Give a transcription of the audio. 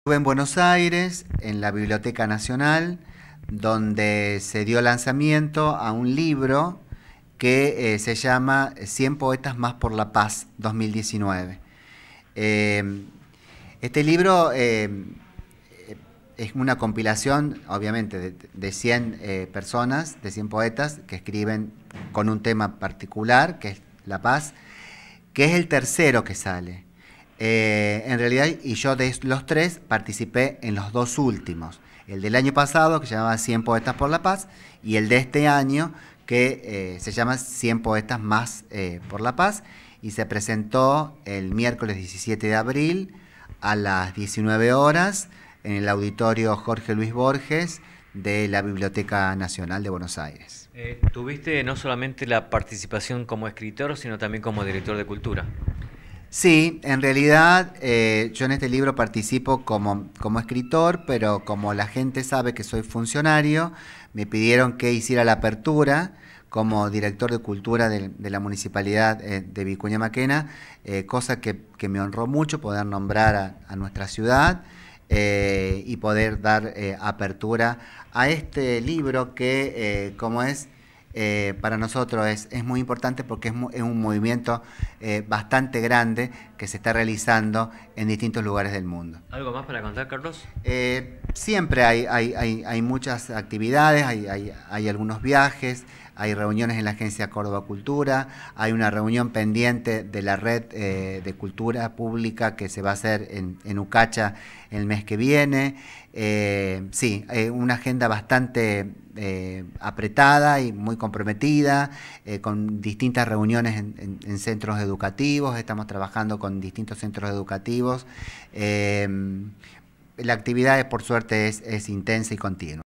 Estuve en Buenos Aires, en la Biblioteca Nacional, donde se dio lanzamiento a un libro que eh, se llama 100 Poetas más por la Paz 2019. Em, este libro em, es una compilación, obviamente, de, de 100 eh, personas, de 100 poetas que escriben con un tema particular, que es la paz, que es el tercero que sale. Eh, en realidad, y yo de los tres participé en los dos últimos. El del año pasado, que se llamaba 100 Poetas por la Paz, y el de este año, que eh, se llama 100 Poetas más eh, por la Paz, y se presentó el miércoles 17 de abril a las 19 horas en el auditorio Jorge Luis Borges de la Biblioteca Nacional de Buenos Aires. tuviste no solamente la participación como escritor, sino también como director de cultura. Sí, en realidad eh, yo en este libro participo como, como escritor, pero como la gente sabe que soy funcionario, me pidieron que hiciera la apertura como director de cultura de, la municipalidad eh, de Vicuña Maquena, eh, cosa que, me honró mucho poder nombrar a, nuestra ciudad y poder dar apertura a este libro que, como es, eh, para nosotros es, muy importante porque es, un movimiento eh, bastante grande que se está realizando en distintos lugares del mundo. ¿Algo más para contar, Carlos? Eh, siempre hay, hay, muchas actividades, hay, algunos viajes, hay reuniones en la Agencia Córdoba Cultura, hay una reunión pendiente de la red de cultura pública que se va a hacer en, en Ucacha el mes que viene. sí, una agenda bastante eh, apretada y muy comprometida, eh, con distintas reuniones en, centros educativos, estamos trabajando con distintos centros educativos. Eh, la actividad, por suerte, es intensa y continua.